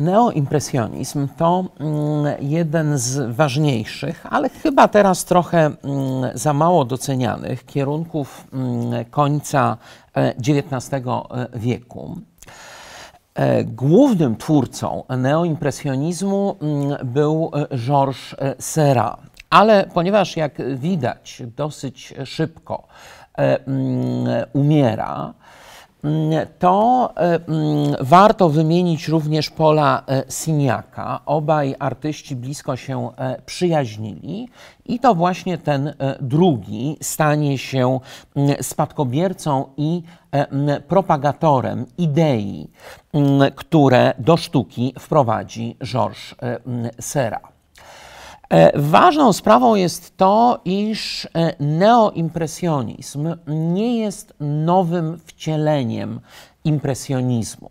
Neoimpresjonizm to mm, jeden z ważniejszych, ale chyba teraz trochę mm, za mało docenianych kierunków mm, końca XIX e, e, wieku. E, głównym twórcą neoimpresjonizmu był Georges Serra, ale ponieważ jak widać dosyć szybko umiera, Mm, to y, mm, warto wymienić również Pola y, Siniaka. Obaj artyści blisko się y, przyjaźnili i to właśnie ten drugi stanie się mm, spadkobiercą i propagatorem idei, które do sztuki wprowadzi Georges Seurat. E, ważną sprawą jest to, iż e, neoimpresjonizm nie jest nowym wcieleniem impresjonizmu.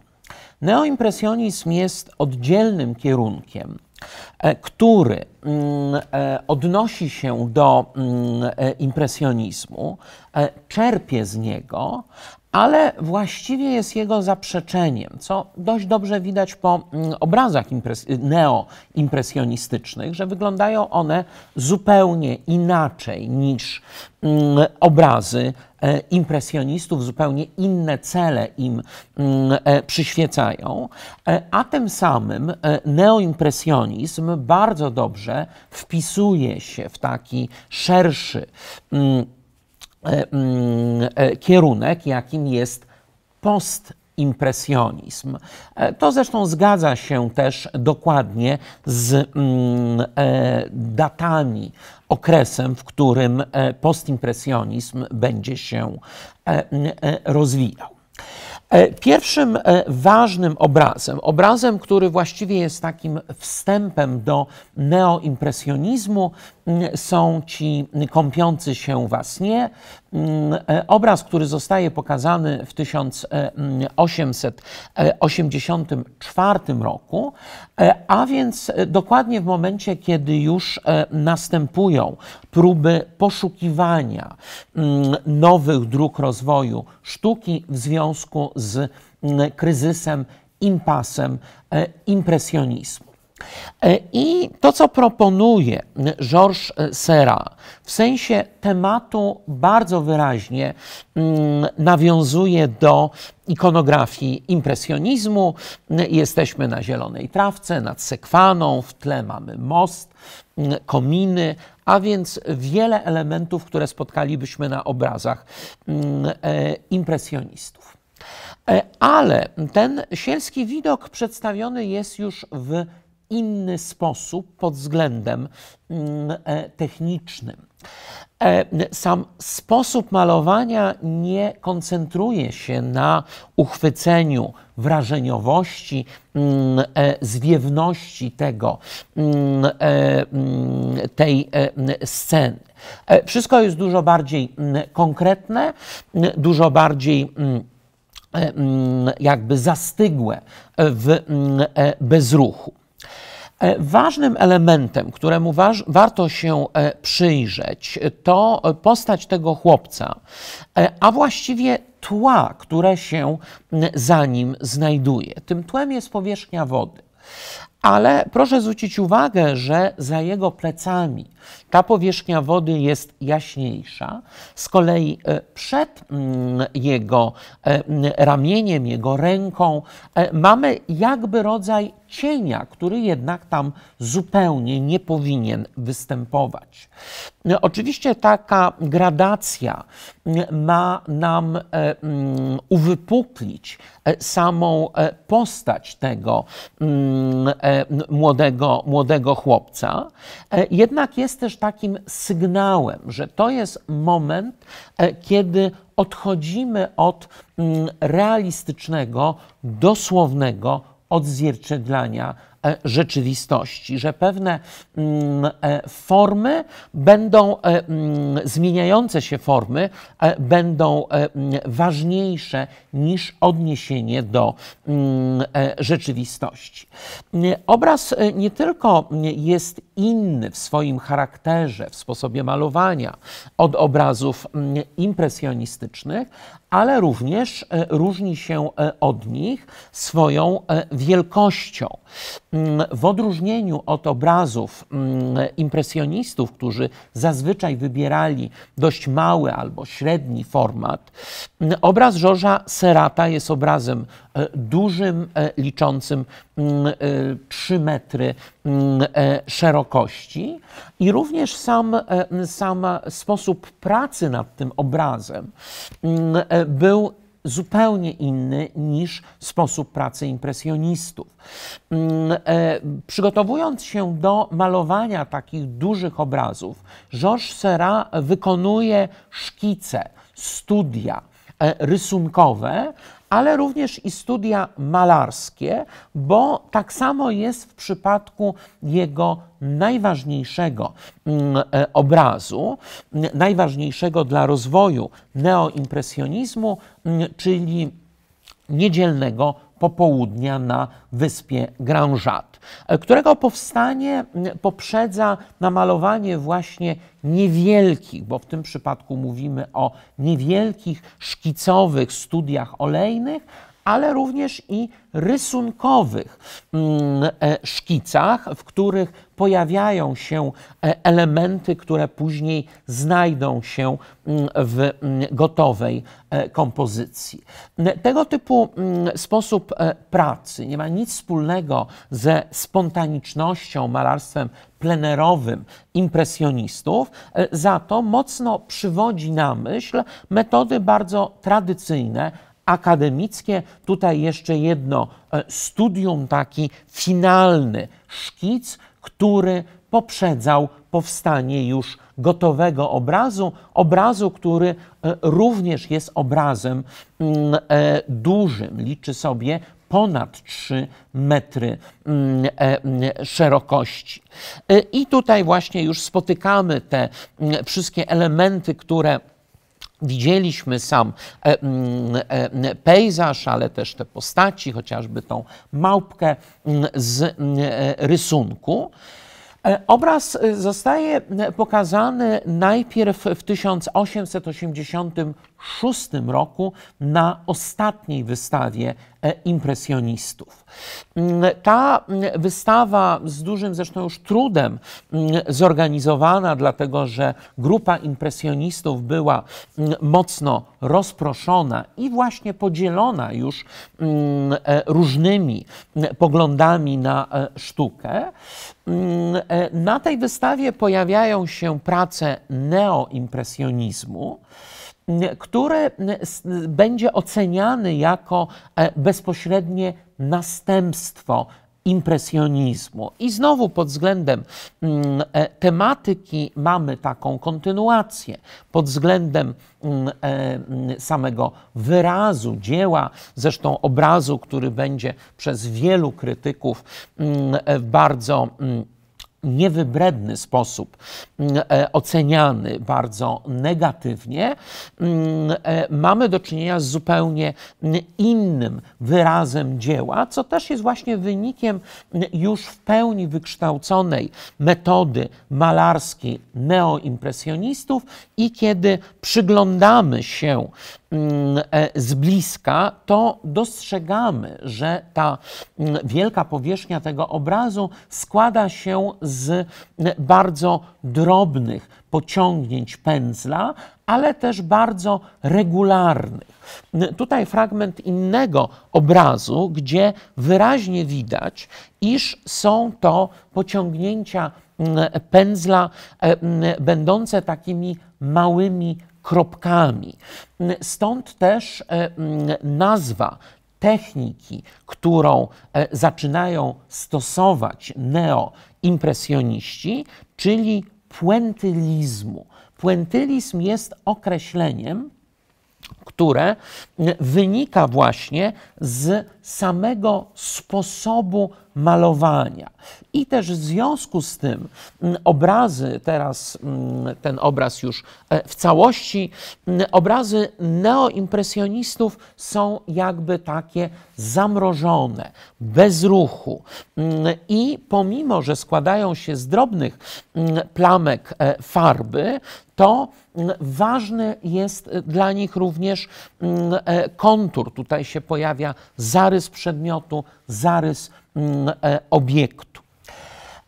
Neoimpresjonizm jest oddzielnym kierunkiem, e, który mm, odnosi się do mm, impresjonizmu, czerpie z niego, ale właściwie jest jego zaprzeczeniem, co dość dobrze widać po mm, obrazach impres neoimpresjonistycznych, że wyglądają one zupełnie inaczej niż mm, obrazy e, impresjonistów, zupełnie inne cele im mm, e, przyświecają, e, a tym samym neoimpresjonizm bardzo dobrze wpisuje się w taki szerszy E, mm, e, kierunek, jakim jest post impresjonizm. E, to zresztą zgadza się też dokładnie z mm, datami, okresem, w którym postimpresjonizm będzie się mm, rozwijał. Pierwszym ważnym obrazem, obrazem, który właściwie jest takim wstępem do neoimpresjonizmu, są ci kąpiący się was nie. Mm, e, obraz, który zostaje pokazany w 1884 roku, e, a więc e, dokładnie w momencie, kiedy już następują próby poszukiwania mm, nowych dróg rozwoju sztuki w związku z mm, kryzysem, impasem impresjonizmu. E, I to, co proponuje Georges e, Sera, w sensie tematu bardzo wyraźnie mm, nawiązuje do ikonografii impresjonizmu. Jesteśmy na zielonej trawce, nad sekwaną, w tle mamy most, mm, kominy, a więc wiele elementów, które spotkalibyśmy na obrazach mm, e, impresjonistów. Ale ten sielski widok przedstawiony jest już w inny sposób pod względem mm, e, technicznym. E, sam sposób malowania nie koncentruje się na uchwyceniu wrażeniowości, mm, e, zwiewności tego, mm, tej sceny. Wszystko jest dużo bardziej konkretne, dużo bardziej jakby zastygłe w bezruchu. E, ważnym elementem, któremu warto się e, przyjrzeć, to postać tego chłopca, e, a właściwie tła, które się za nim znajduje. Tym tłem jest powierzchnia wody. Ale proszę zwrócić uwagę, że za jego plecami ta powierzchnia wody jest jaśniejsza. Z kolei e, przed mm, jego e, mm, ramieniem, jego ręką e, mamy jakby rodzaj cienia, który jednak tam zupełnie nie powinien występować. Oczywiście taka gradacja ma nam mm, uwypuklić samą postać tego E, młodego, młodego chłopca, e, jednak jest też takim sygnałem, że to jest moment, e, kiedy odchodzimy od mm, realistycznego, dosłownego odzwierciedlania E, rzeczywistości, że pewne mm, e, formy będą, e, mm, zmieniające się formy będą mm, ważniejsze niż odniesienie do rzeczywistości. Obraz nie tylko jest inny w swoim charakterze, w sposobie malowania od obrazów impresjonistycznych, ale również różni się od nich swoją wielkością. Mm, w odróżnieniu od obrazów mm, impresjonistów, którzy zazwyczaj wybierali dość mały albo średni format, mm, obraz Georgesa Serata jest obrazem e, dużym, e, liczącym 3 e, metry szerokości i również sam, sam sposób pracy nad tym obrazem był zupełnie inny niż sposób pracy impresjonistów. Mm, e, przygotowując się do malowania takich dużych obrazów, Georges Seurat wykonuje szkice, studia, e, rysunkowe, ale również i studia malarskie, bo tak samo jest w przypadku jego najważniejszego mm, e, obrazu, mm, najważniejszego dla rozwoju neoimpresjonizmu, mm, czyli niedzielnego popołudnia na wyspie Granjat, e, którego powstanie poprzedza namalowanie właśnie niewielkich, bo w tym przypadku mówimy o niewielkich szkicowych studiach olejnych, ale również i rysunkowych mm, e, szkicach, w których pojawiają się e, elementy, które później znajdą się mm, w mm, gotowej e, kompozycji. Tego typu sposób pracy nie ma nic wspólnego ze spontanicznością, malarstwem plenerowym impresjonistów, za to mocno przywodzi na myśl metody bardzo tradycyjne, akademickie. Tutaj jeszcze jedno e, studium, taki finalny szkic, który poprzedzał powstanie już gotowego obrazu, obrazu, który e, również jest obrazem mm, e, dużym, liczy sobie ponad 3 metry mm, mm, szerokości. I tutaj właśnie już spotykamy te wszystkie elementy, które Widzieliśmy sam e, mm, e, pejzaż, ale też te postaci, chociażby tą małpkę mm, z mm, e, rysunku. Obraz zostaje pokazany najpierw w 1880 1956 roku na ostatniej wystawie e, impresjonistów. Mm, ta mm, wystawa z dużym zresztą już trudem mm, zorganizowana, dlatego że grupa impresjonistów była mocno rozproszona i właśnie podzielona już e, różnymi poglądami na e, sztukę. Na tej wystawie pojawiają się prace neoimpresjonizmu który będzie oceniany jako e, bezpośrednie następstwo impresjonizmu. I znowu pod względem mm, e, tematyki mamy taką kontynuację. Pod względem mm, e, mm, samego wyrazu dzieła, zresztą obrazu, który będzie przez wielu krytyków bardzo niewybredny sposób mm, e, oceniany bardzo negatywnie, mm, e, mamy do czynienia z zupełnie mm, innym wyrazem dzieła, co też jest właśnie wynikiem już w pełni wykształconej metody malarskiej neoimpresjonistów i kiedy przyglądamy się Mm, e, z bliska, to dostrzegamy, że ta mm, wielka powierzchnia tego obrazu składa się z mm, bardzo drobnych pociągnięć pędzla, ale też bardzo regularnych. Tutaj fragment innego obrazu, gdzie wyraźnie widać, iż są to pociągnięcia pędzla e, będące takimi małymi kropkami. Stąd też e, nazwa techniki, którą e, zaczynają stosować neoimpresjoniści, czyli puentylizmu. Puentylizm jest określeniem, które wynika właśnie z samego sposobu malowania. I też w związku z tym mm, obrazy, teraz mm, ten obraz już e, w całości, mm, obrazy neoimpresjonistów są jakby takie zamrożone, bez ruchu. I pomimo, że składają się z drobnych plamek e, farby, to ważny jest e, dla nich również kontur. Tutaj się pojawia zarys przedmiotu, zarys Mm, e, obiektu.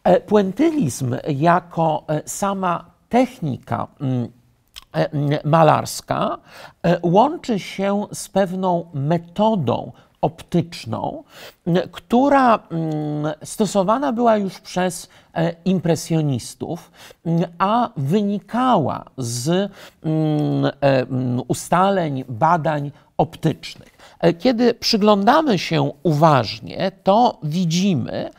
E, puentylizm jako e, sama technika mm, mm, malarska łączy się z pewną metodą optyczną, która stosowana była już przez impresjonistów, a wynikała z ustaleń, badań optycznych. E, kiedy przyglądamy się uważnie, to widzimy,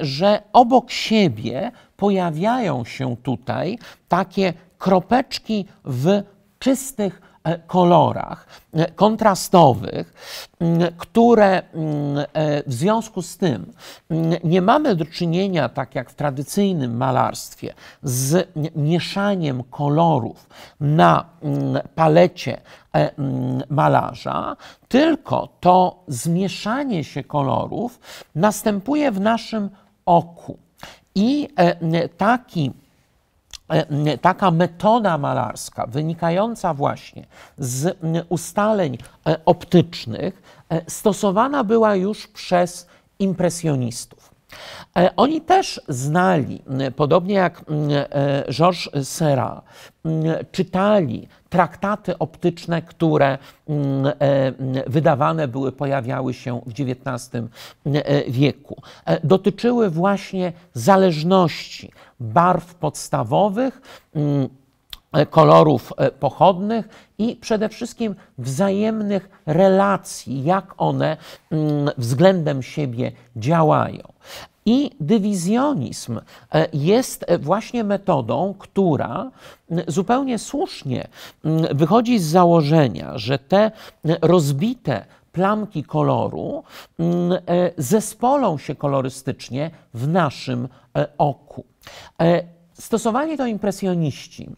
że obok siebie pojawiają się tutaj takie kropeczki w czystych E, kolorach e, kontrastowych, które e, w związku z tym nie mamy do czynienia, tak jak w tradycyjnym malarstwie, z mieszaniem kolorów na palecie malarza, tylko to zmieszanie się kolorów następuje w naszym oku. I taki E, taka metoda malarska, wynikająca właśnie z ustaleń e, optycznych, e, stosowana była już przez impresjonistów. E, oni też znali, podobnie jak e, Georges Seurat, czytali traktaty optyczne, które e, wydawane były, pojawiały się w XIX wieku. Dotyczyły właśnie zależności barw podstawowych, E, kolorów e, pochodnych i przede wszystkim wzajemnych relacji, jak one mm, względem siebie działają. I dywizjonizm e, jest właśnie metodą, która mm, zupełnie słusznie mm, wychodzi z założenia, że te rozbite plamki koloru zespolą się kolorystycznie w naszym oku. Stosowali to impresjoniści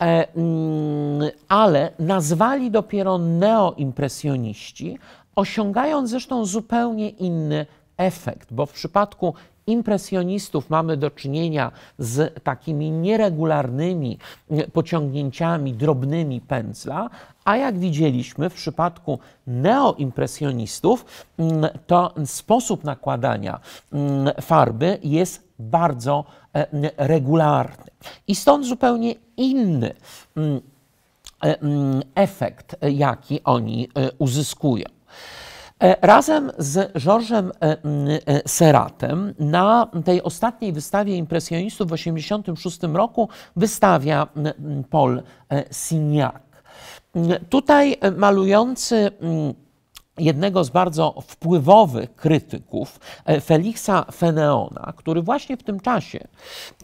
E, mm, ale nazwali dopiero neoimpresjoniści, osiągając zresztą zupełnie inny efekt, bo w przypadku impresjonistów mamy do czynienia z takimi nieregularnymi pociągnięciami drobnymi pędzla, a jak widzieliśmy w przypadku neoimpresjonistów, mm, to sposób nakładania mm, farby jest bardzo e, regularny. I stąd zupełnie inny mm, e, mm, efekt, e, jaki oni uzyskują. Razem z Georgesem mm, Seratem na tej ostatniej wystawie impresjonistów w 1986 roku wystawia Paul Signac. Tutaj malujący jednego z bardzo wpływowych krytyków, e, Feliksa Feneona, który właśnie w tym czasie,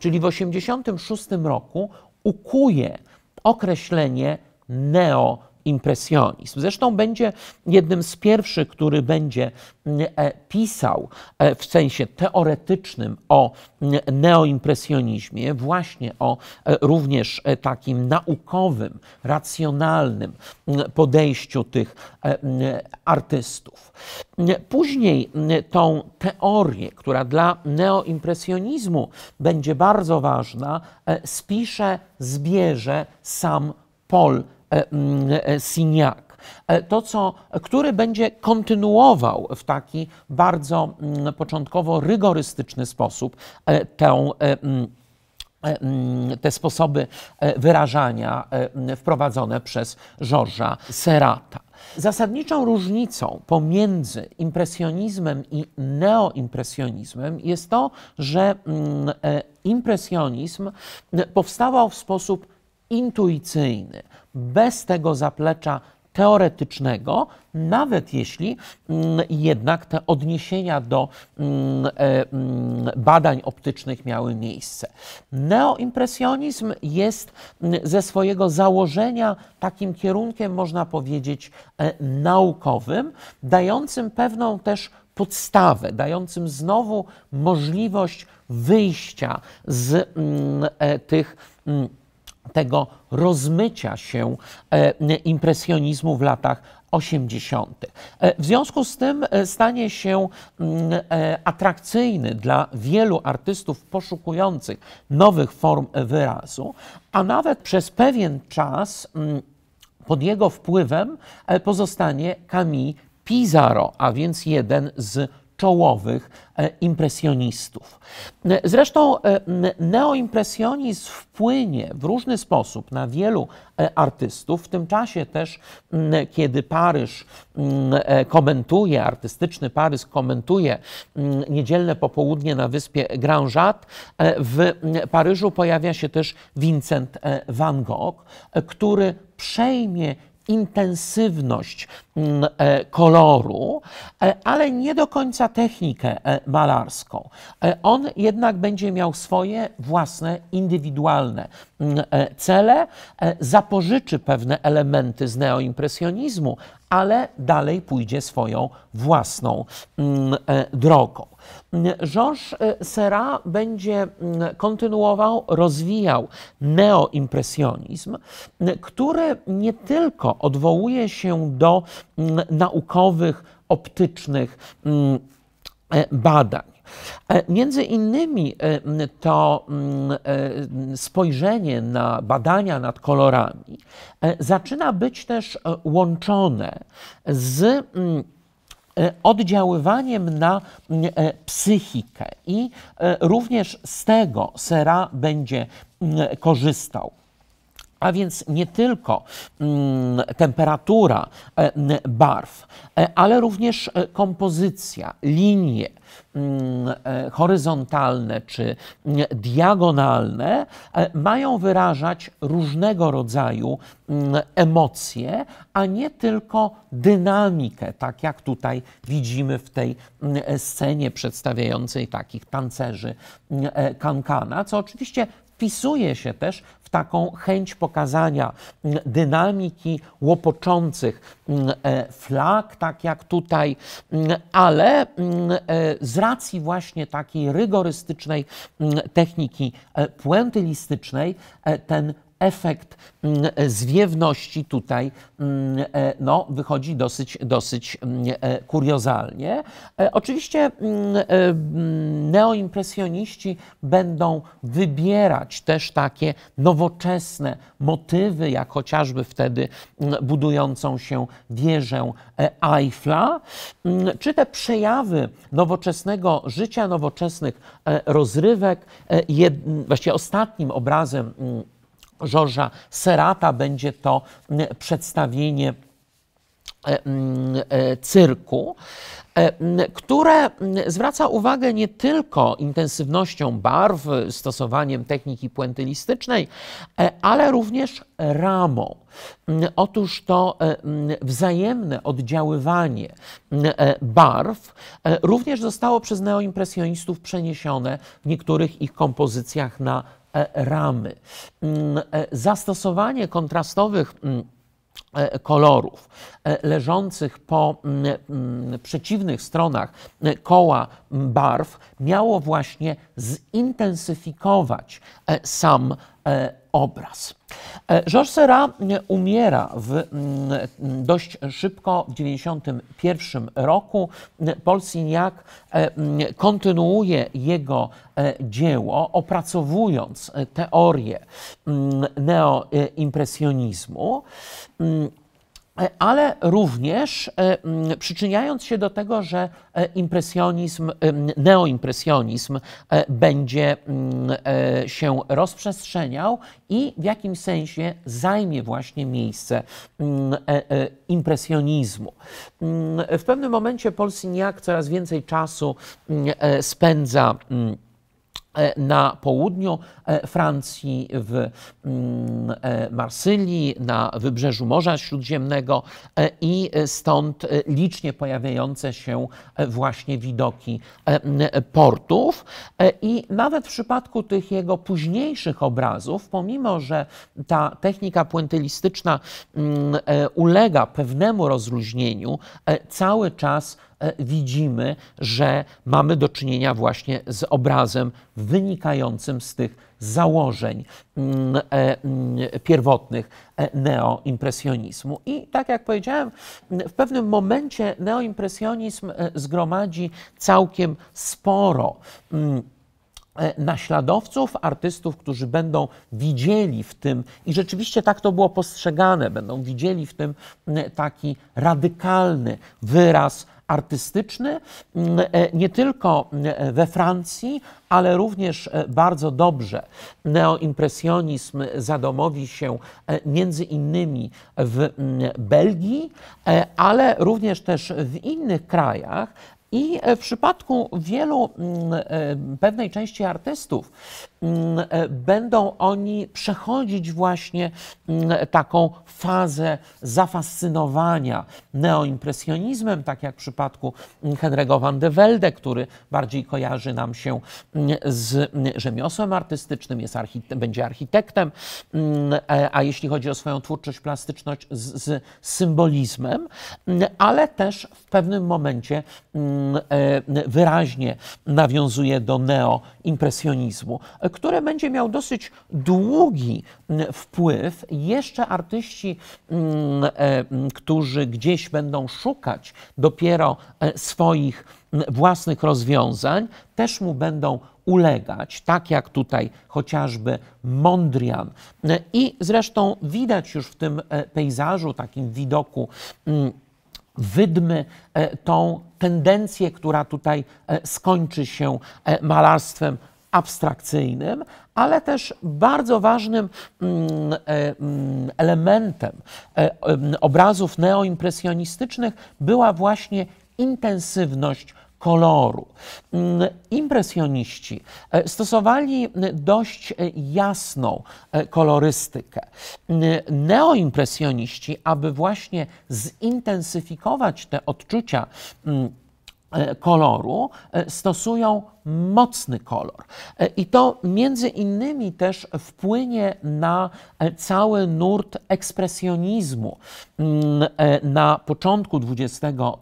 czyli w 1986 roku, ukuje określenie neo impresjonizm. Zresztą będzie jednym z pierwszych, który będzie mm, e, pisał e, w sensie teoretycznym o mm, neoimpresjonizmie, właśnie o e, również takim naukowym, racjonalnym mm, podejściu tych artystów. Później tą teorię, która dla neoimpresjonizmu będzie bardzo ważna, spisze, zbierze sam Paul E, mm, e, e, Siniak to, co, który będzie kontynuował w taki bardzo mm, początkowo rygorystyczny sposób tę mm, te sposoby wyrażania wprowadzone przez Georgesa Serata. Zasadniczą różnicą pomiędzy impresjonizmem i neoimpresjonizmem jest to, że impresjonizm powstawał w sposób intuicyjny, bez tego zaplecza teoretycznego, nawet jeśli mm, jednak te odniesienia do mm, e, mm, badań optycznych miały miejsce. Neoimpresjonizm jest ze swojego założenia takim kierunkiem, można powiedzieć, e, naukowym, dającym pewną też podstawę, dającym znowu możliwość wyjścia z e, tych tego rozmycia się e, impresjonizmu w latach 80. E, w związku z tym e, stanie się mm, atrakcyjny dla wielu artystów poszukujących nowych form wyrazu, a nawet przez pewien czas mm, pod jego wpływem pozostanie Camille Pizarro, a więc jeden z czołowych e, impresjonistów. E, zresztą e, neoimpresjonizm wpłynie w różny sposób na wielu artystów. W tym czasie też, kiedy Paryż komentuje, artystyczny Paryż komentuje niedzielne popołudnie na wyspie Grand Jat, w Paryżu pojawia się też Vincent van Gogh, który przejmie intensywność mm, e, koloru, e, ale nie do końca technikę e, malarską. On jednak będzie miał swoje własne, indywidualne mm, cele, zapożyczy pewne elementy z neoimpresjonizmu, ale dalej pójdzie swoją własną mm, drogą. Georges e, Seurat będzie mm, kontynuował, rozwijał neoimpresjonizm, który nie tylko odwołuje się do mm, naukowych, optycznych mm, e, badań. E, między innymi to spojrzenie na badania nad kolorami zaczyna być też łączone z E, oddziaływaniem na mm, e, psychikę. I e, również z tego Sera będzie mm, korzystał. A więc nie tylko mm, temperatura e, barw, e, ale również e, kompozycja, linie mm, horyzontalne czy mm, diagonalne mają wyrażać różnego rodzaju emocje, a nie tylko dynamikę, tak jak tutaj widzimy w tej scenie przedstawiającej takich tancerzy kankana, co oczywiście wpisuje się też w taką chęć pokazania mm, dynamiki łopoczących mm, e, flag, tak jak tutaj, mm, ale e, z racji właśnie takiej rygorystycznej techniki e, puentylistycznej ten efekt mm, e, zwiewności tutaj mm, e, no, wychodzi dosyć, dosyć mm, e, kuriozalnie. Oczywiście neoimpresjoniści będą wybierać też takie nowoczesne motywy, jak chociażby wtedy budującą się wieżę Eiffla, czy te przejawy nowoczesnego życia, nowoczesnych rozrywek. Właściwie ostatnim obrazem Georgesa Serata będzie to mm, przedstawienie e, mm, e, cyrku, e, mm, które zwraca uwagę nie tylko intensywnością barw, stosowaniem techniki puentylistycznej, ale również ramą. Otóż to wzajemne oddziaływanie barw również zostało przez neoimpresjonistów przeniesione w niektórych ich kompozycjach na E, ramy. Mm, e, zastosowanie kontrastowych mm, e, kolorów leżących po mm, przeciwnych stronach koła barw miało właśnie zintensyfikować sam obraz. E, Georges Seurat e, umiera w, mm, mm, dość szybko w 1991 roku. E, Paul Signac mm, kontynuuje jego dzieło, opracowując teorię neoimpresjonizmu. E, ale również e, mm, przyczyniając się do tego, że e, impresjonizm, neoimpresjonizm będzie mm, się rozprzestrzeniał i w jakimś sensie zajmie właśnie miejsce mm, impresjonizmu. W pewnym momencie Paul Signac coraz więcej czasu spędza E, na południu e, Francji, w mm, e, Marsylii, na wybrzeżu Morza Śródziemnego i stąd licznie pojawiające się właśnie widoki portów. I nawet w przypadku tych jego późniejszych obrazów, pomimo że ta technika puentylistyczna mm, ulega pewnemu rozluźnieniu, cały czas E, widzimy, że mamy do czynienia właśnie z obrazem wynikającym z tych założeń mm, e, mm, pierwotnych e, neoimpresjonizmu. I tak jak powiedziałem, w pewnym momencie neoimpresjonizm zgromadzi całkiem sporo mm, naśladowców, artystów, którzy będą widzieli w tym, i rzeczywiście tak to było postrzegane, będą widzieli w tym taki radykalny wyraz artystyczny, mm, e, nie tylko mm, e, we Francji, ale również e, bardzo dobrze neoimpresjonizm zadomowi się między innymi w mm, Belgii, ale również też w innych krajach. I w przypadku wielu pewnej części artystów, Mm, e, będą oni przechodzić właśnie mm, e, taką fazę zafascynowania neoimpresjonizmem, tak jak w przypadku mm, Henry'ego van de Velde, który bardziej kojarzy nam się z rzemiosłem artystycznym, jest archite będzie architektem, e, a jeśli chodzi o swoją twórczość, plastyczność z, z symbolizmem, ale też w pewnym momencie wyraźnie nawiązuje do neoimpresjonizmu które będzie miał dosyć długi mm, wpływ. Jeszcze artyści, mm, e, którzy gdzieś będą szukać dopiero e, swoich mm, własnych rozwiązań, też mu będą ulegać, tak jak tutaj chociażby Mondrian. E, I zresztą widać już w tym pejzażu, takim widoku, wydmy tą tendencję, która tutaj skończy się malarstwem abstrakcyjnym, ale też bardzo ważnym mm, e, mm, elementem e, obrazów neoimpresjonistycznych była właśnie intensywność koloru. Mm, impresjoniści e, stosowali dość jasną kolorystykę. Neoimpresjoniści, aby właśnie zintensyfikować te odczucia E, koloru e, stosują mocny kolor. E, I to między innymi też wpłynie na cały nurt ekspresjonizmu mm, na początku XX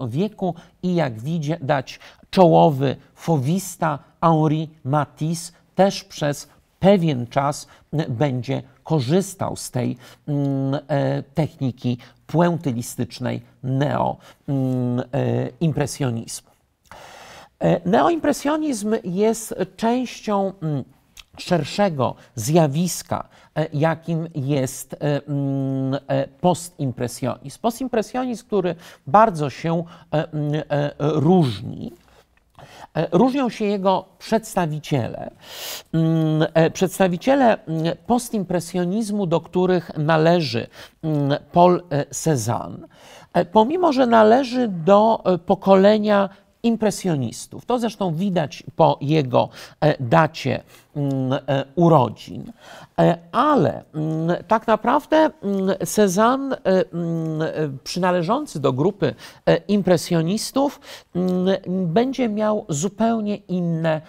wieku i jak widać czołowy fowista Henri Matisse też przez pewien czas będzie korzystał z tej techniki puentylistycznej neoimpresjonizmu. E, neoimpresjonizm jest częścią mm, szerszego zjawiska, e, jakim jest e, mm, postimpresjonizm. Postimpresjonizm, który bardzo się mm, różni. Różnią się jego przedstawiciele. Przedstawiciele postimpresjonizmu, do których należy Paul Cézanne, pomimo że należy do pokolenia impresjonistów. To zresztą widać po jego e, dacie mm, e, urodzin. E, ale mm, tak naprawdę mm, Cezanne, przynależący do grupy impresjonistów, będzie miał zupełnie inne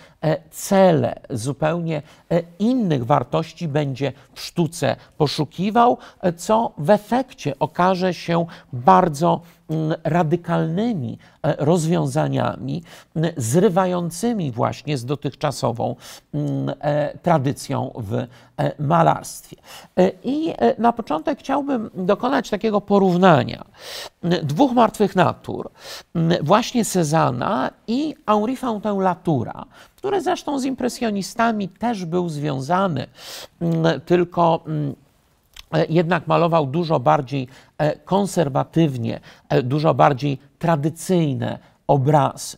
cele, zupełnie innych wartości będzie w sztuce poszukiwał, co w efekcie okaże się bardzo Mm, radykalnymi e, rozwiązaniami, mm, zrywającymi właśnie z dotychczasową mm, e, tradycją w e, malarstwie. I na początek chciałbym dokonać takiego porównania dwóch martwych natur, właśnie Cezana i Henri Fontaine Latoura, który zresztą z impresjonistami też był związany, tylko E, jednak malował dużo bardziej e, konserwatywnie, e, dużo bardziej tradycyjne obrazy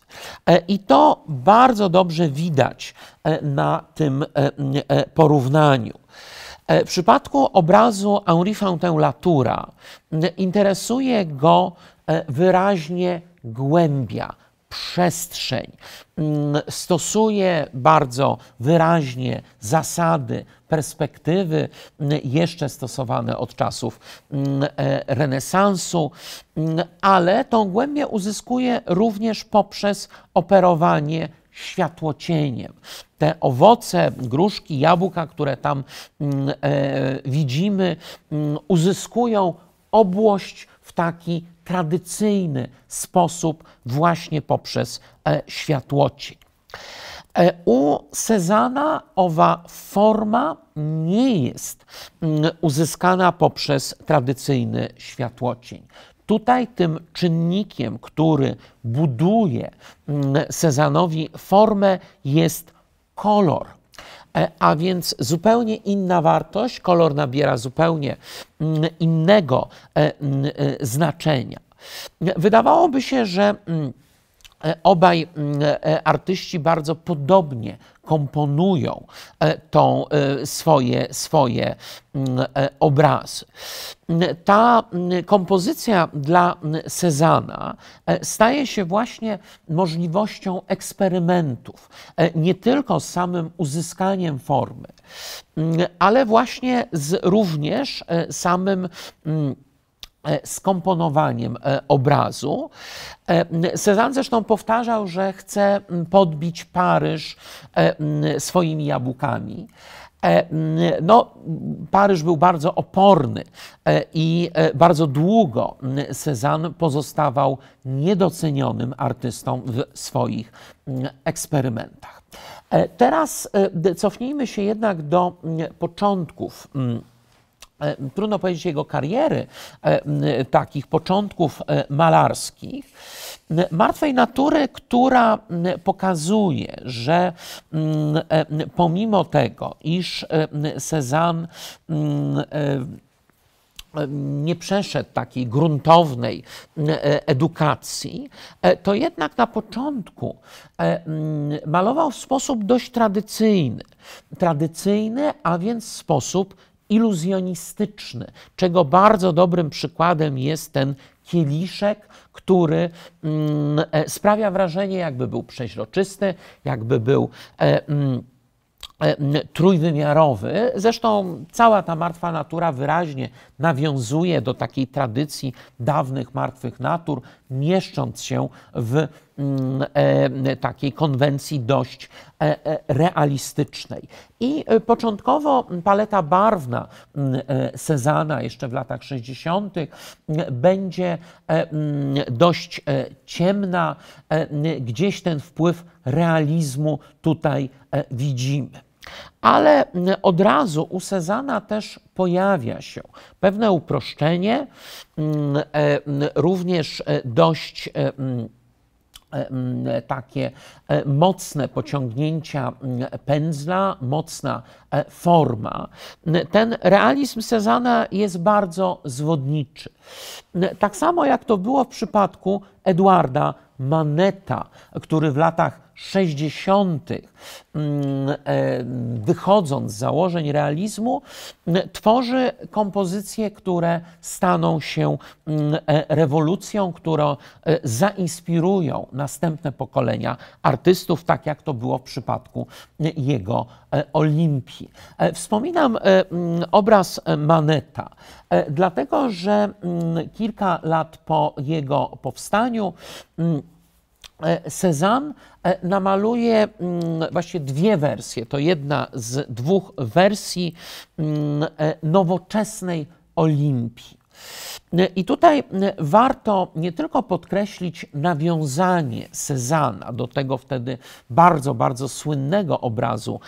I to bardzo dobrze widać na tym porównaniu. W przypadku obrazu Henri Fontaine Latoura interesuje go wyraźnie głębia, przestrzeń. Mm, stosuje bardzo wyraźnie zasady, perspektywy, mm, jeszcze stosowane od czasów mm, e, renesansu, ale tą głębię uzyskuje również poprzez operowanie światłocieniem. Te owoce, gruszki, jabłka, które tam e, widzimy, uzyskują obłość w taki tradycyjny sposób właśnie poprzez e, światłoci. E, u sezana owa forma nie jest mm, uzyskana poprzez tradycyjny światłocień. Tutaj tym czynnikiem, który buduje Sezanowi mm, formę, jest kolor. E, a więc zupełnie inna wartość, kolor nabiera zupełnie mm, innego e, e, znaczenia. Wydawałoby się, że mm, E, obaj mm, e, artyści bardzo podobnie komponują e, tą swoje, swoje mm, obrazy. Mm, ta kompozycja dla Sezana staje się właśnie możliwością eksperymentów, nie tylko z samym uzyskaniem formy, ale właśnie z, również samym E, skomponowaniem e, obrazu. Cezanne e, zresztą powtarzał, że chce podbić Paryż swoimi jabłkami. No, Paryż był bardzo oporny i bardzo długo Cezanne pozostawał niedocenionym artystą w swoich eksperymentach. Teraz cofnijmy się jednak do początków E, trudno powiedzieć jego kariery, e, takich początków e, malarskich, martwej natury, która pokazuje, że pomimo tego, iż Cezanne nie przeszedł takiej gruntownej edukacji, to jednak na początku malował w sposób dość tradycyjny. Tradycyjny, a więc sposób iluzjonistyczny, czego bardzo dobrym przykładem jest ten kieliszek, który mm, e, sprawia wrażenie, jakby był przeźroczysty, jakby był. E, mm, e, mm, trójwymiarowy. Zresztą cała ta martwa natura wyraźnie nawiązuje do takiej tradycji dawnych martwych natur, mieszcząc się w Mm, e, takiej konwencji dość e, e, realistycznej. I początkowo paleta barwna Sezana mm, jeszcze w latach 60. Mm, będzie dość ciemna, gdzieś ten wpływ realizmu tutaj widzimy. Ale od razu u Sezana też pojawia się pewne uproszczenie, również dość E, takie e, mocne pociągnięcia pędzla, mocna e, forma. Ten realizm sezana jest bardzo zwodniczy. Tak samo jak to było w przypadku Edwarda Maneta, który w latach 60., mm, e, wychodząc z założeń realizmu, mm, tworzy kompozycje, które staną się mm, e, rewolucją, którą e, zainspirują następne pokolenia artystów, tak jak to było w przypadku jego Olimpii. Wspominam obraz Maneta, dlatego że kilka lat po jego powstaniu, Cezanne e, namaluje mm, właśnie dwie wersje. To jedna z dwóch wersji mm, e, nowoczesnej Olimpii. E, I tutaj warto nie tylko podkreślić nawiązanie Sezana do tego wtedy bardzo, bardzo słynnego obrazu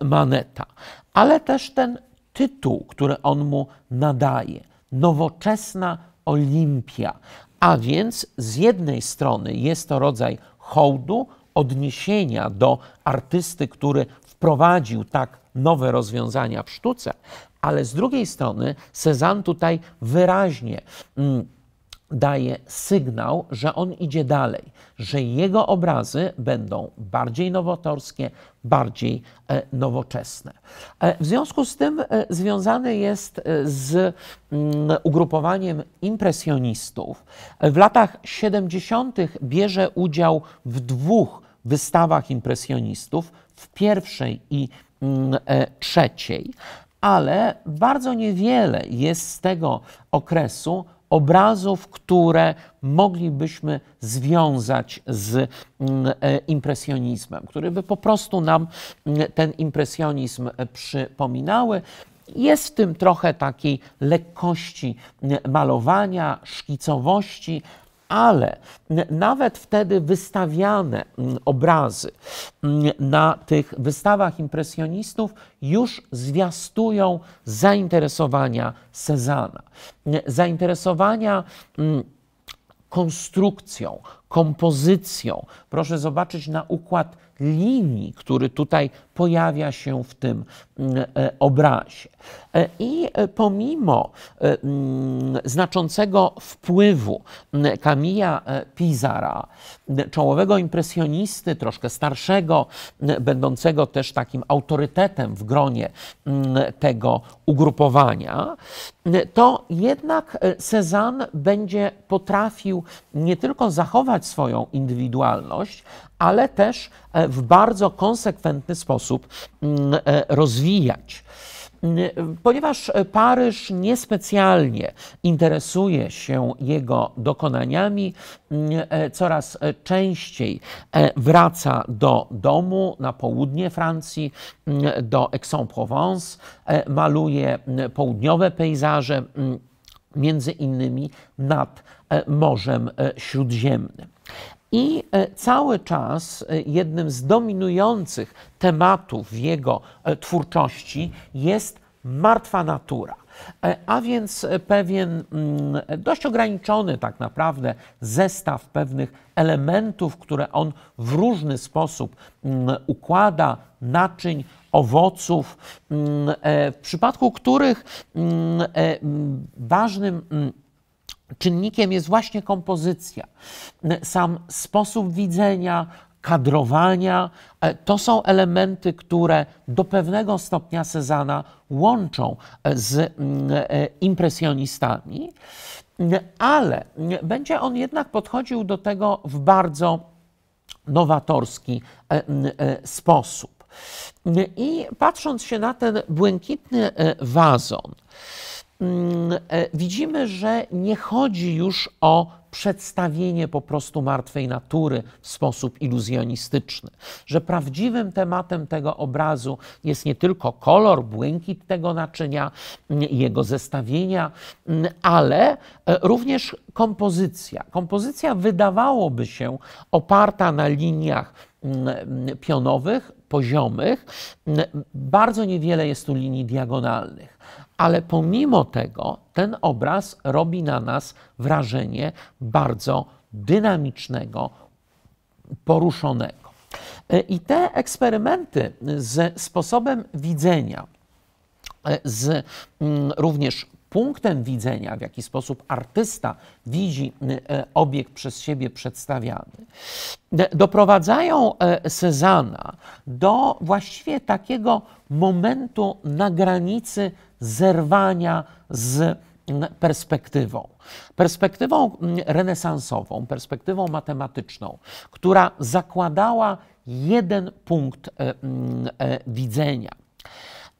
Maneta, ale też ten tytuł, który on mu nadaje nowoczesna Olimpia, a więc z jednej strony jest to rodzaj hołdu, odniesienia do artysty, który wprowadził tak nowe rozwiązania w sztuce, ale z drugiej strony Cezanne tutaj wyraźnie. Mm, daje sygnał, że on idzie dalej, że jego obrazy będą bardziej nowatorskie, bardziej e, nowoczesne. E, w związku z tym e, związany jest z mm, ugrupowaniem impresjonistów. W latach 70. bierze udział w dwóch wystawach impresjonistów, w pierwszej i mm, trzeciej, ale bardzo niewiele jest z tego okresu obrazów, które moglibyśmy związać z mm, e, impresjonizmem, które by po prostu nam mm, ten impresjonizm e, przypominały. Jest w tym trochę takiej lekkości mm, malowania, szkicowości, ale nawet wtedy wystawiane mm, obrazy mm, na tych wystawach impresjonistów już zwiastują zainteresowania Sezana, zainteresowania mm, konstrukcją, kompozycją. Proszę zobaczyć na układ linii, który tutaj pojawia się w tym mm, e, obrazie. E, I e, pomimo mm, znaczącego wpływu mm, Camilla Pizara, czołowego impresjonisty, troszkę starszego, będącego też takim autorytetem w gronie tego ugrupowania, to jednak Cezanne będzie potrafił nie tylko zachować zachować swoją indywidualność, ale też e, w bardzo konsekwentny sposób mm, e, rozwijać mm, e, ponieważ Paryż niespecjalnie interesuje się jego dokonaniami, mm, coraz częściej wraca do domu na południe Francji, do Aix-en-Provence, maluje południowe pejzaże, między innymi nad E, Morzem e, Śródziemnym. I e, cały czas jednym z dominujących tematów jego twórczości jest martwa natura. A więc pewien mm, dość ograniczony tak naprawdę zestaw pewnych elementów, które on w różny sposób mm, układa, naczyń, owoców, mm, w przypadku których ważnym czynnikiem jest właśnie kompozycja, sam sposób widzenia, kadrowania. E, to są elementy, które do pewnego stopnia Sezana łączą e, z mm, e, impresjonistami, ale będzie on jednak podchodził do tego w bardzo nowatorski sposób. I patrząc się na ten błękitny wazon, Mm, e, widzimy, że nie chodzi już o przedstawienie po prostu martwej natury w sposób iluzjonistyczny, że prawdziwym tematem tego obrazu jest nie tylko kolor, błękit tego naczynia, mm, jego zestawienia, mm, ale e, również kompozycja. Kompozycja wydawałoby się oparta na liniach pionowych poziomych. Bardzo niewiele jest tu linii diagonalnych, ale pomimo tego ten obraz robi na nas wrażenie bardzo dynamicznego, poruszonego. E, I te eksperymenty ze sposobem widzenia, e, z mm, również punktem widzenia, w jaki sposób artysta widzi y, e, obiekt przez siebie przedstawiany, doprowadzają Sezana e, do właściwie takiego momentu na granicy zerwania z perspektywą. Perspektywą renesansową, perspektywą matematyczną, która zakładała jeden punkt e, widzenia.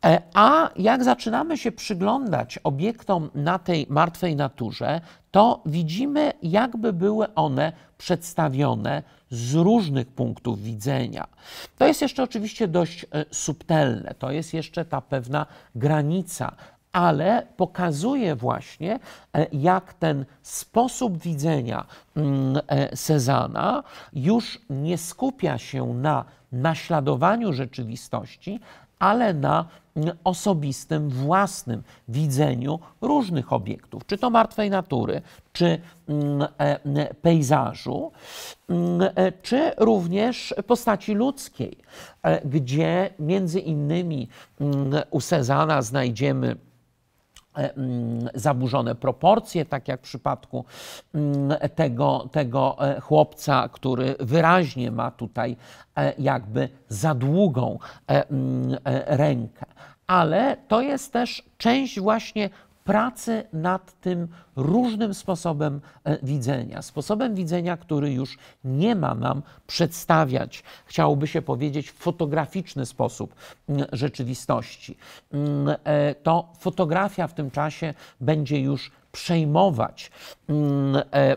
E, a jak zaczynamy się przyglądać obiektom na tej martwej naturze, to widzimy, jakby były one przedstawione z różnych punktów widzenia. To jest jeszcze oczywiście dość e, subtelne, to jest jeszcze ta pewna granica, ale pokazuje właśnie, e, jak ten sposób widzenia mm, Sezana już nie skupia się na naśladowaniu rzeczywistości, ale na osobistym, własnym widzeniu różnych obiektów, czy to martwej natury, czy mm, e, pejzażu, mm, e, czy również postaci ludzkiej, e, gdzie między innymi mm, u Sezana znajdziemy E, mm, zaburzone proporcje, tak jak w przypadku mm, tego, tego e, chłopca, który wyraźnie ma tutaj e, jakby za długą mm, rękę. Ale to jest też część właśnie pracy nad tym różnym sposobem e, widzenia. Sposobem widzenia, który już nie ma nam przedstawiać, chciałoby się powiedzieć, w fotograficzny sposób rzeczywistości. E, to fotografia w tym czasie będzie już przejmować e,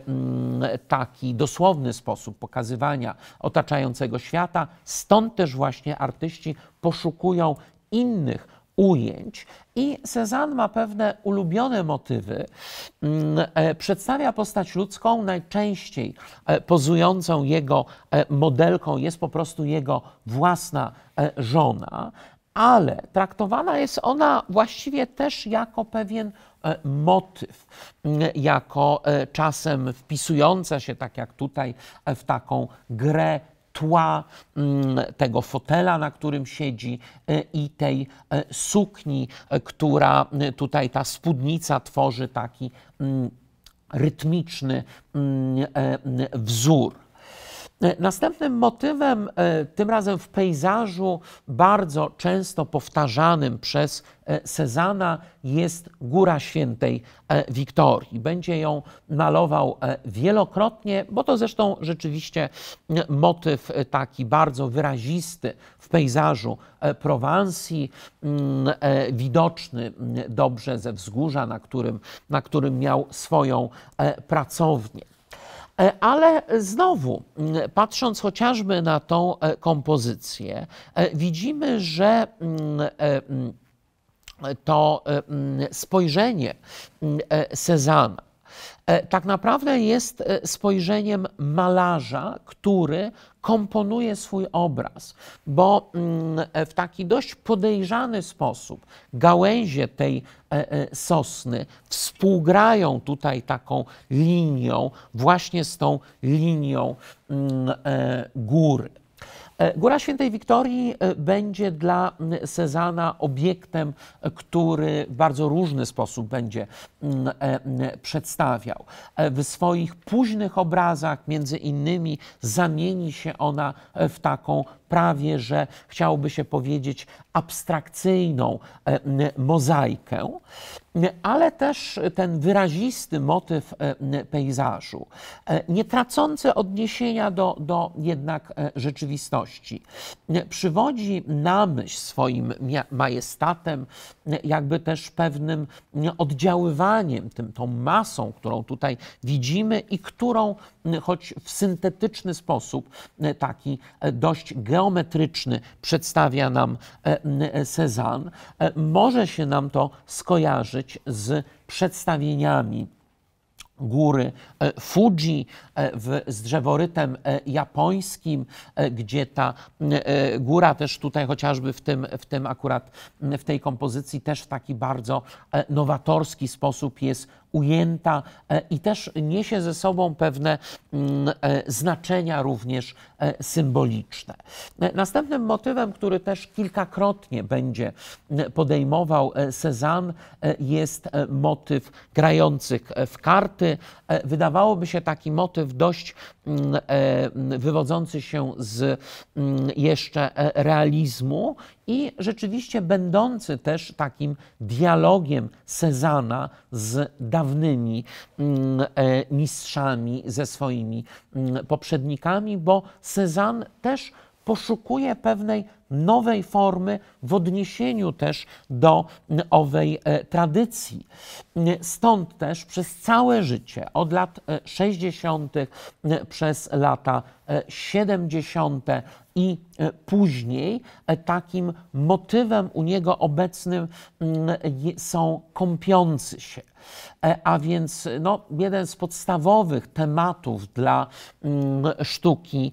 taki dosłowny sposób pokazywania otaczającego świata. Stąd też właśnie artyści poszukują innych ujęć. I Cezanne ma pewne ulubione motywy. Mm, e, przedstawia postać ludzką, najczęściej e, pozującą jego e, modelką jest po prostu jego własna żona, ale traktowana jest ona właściwie też jako pewien motyw, mm, jako czasem wpisująca się, tak jak tutaj, w taką grę tła mm, tego fotela, na którym siedzi e, i tej e, sukni, e, która tutaj ta spódnica tworzy taki mm, rytmiczny mm, wzór. E, następnym motywem, e, tym razem w pejzażu bardzo często powtarzanym przez e, Sezana, jest Góra Świętej Wiktorii. Będzie ją malował wielokrotnie, bo to zresztą rzeczywiście motyw taki bardzo wyrazisty w pejzażu Prowansji, widoczny dobrze ze wzgórza, na którym, na którym miał swoją pracownię. E, ale znowu, mm, patrząc chociażby na tą e, kompozycję, e, widzimy, że mm, mm, to spojrzenie Sezana tak naprawdę jest spojrzeniem malarza, który komponuje swój obraz, bo mm, e, w taki dość podejrzany sposób gałęzie tej e, e, sosny współgrają tutaj taką linią, właśnie z tą linią mm, góry. E, Góra Świętej Wiktorii e, będzie dla Sezana obiektem, e, który w bardzo różny sposób będzie przedstawiał. W swoich późnych obrazach, między innymi, zamieni się ona w taką prawie że chciałoby się powiedzieć abstrakcyjną e, mozaikę, ale też ten wyrazisty motyw e, pejzażu, e, nie tracący odniesienia do, do jednak rzeczywistości. Przywodzi na myśl swoim majestatem, jakby też pewnym oddziaływaniem, tym, tą masą, którą tutaj widzimy i którą, choć w syntetyczny sposób, taki dość geometryczny, geometryczny przedstawia nam e, e, Cezanne, e, może się nam to skojarzyć z przedstawieniami góry Fuji w, z drzeworytem japońskim, gdzie ta góra też tutaj chociażby w tym, w tym akurat w tej kompozycji też w taki bardzo nowatorski sposób jest ujęta e, i też niesie ze sobą pewne mm, e, znaczenia również e, symboliczne. Następnym motywem, który też kilkakrotnie będzie podejmował Sezan, jest motyw grających w karty. Wydawałoby się taki motyw dość mm, wywodzący się z mm, jeszcze realizmu i rzeczywiście będący też takim dialogiem Sezana z dawnymi mm, e, mistrzami, ze swoimi mm, poprzednikami, bo Sezan też poszukuje pewnej nowej formy w odniesieniu też do owej e, tradycji. Stąd też przez całe życie, od lat 60. E, e, przez lata 70. i później takim motywem u niego obecnym mm, są kąpiący się. A więc no, jeden z podstawowych tematów dla mm, sztuki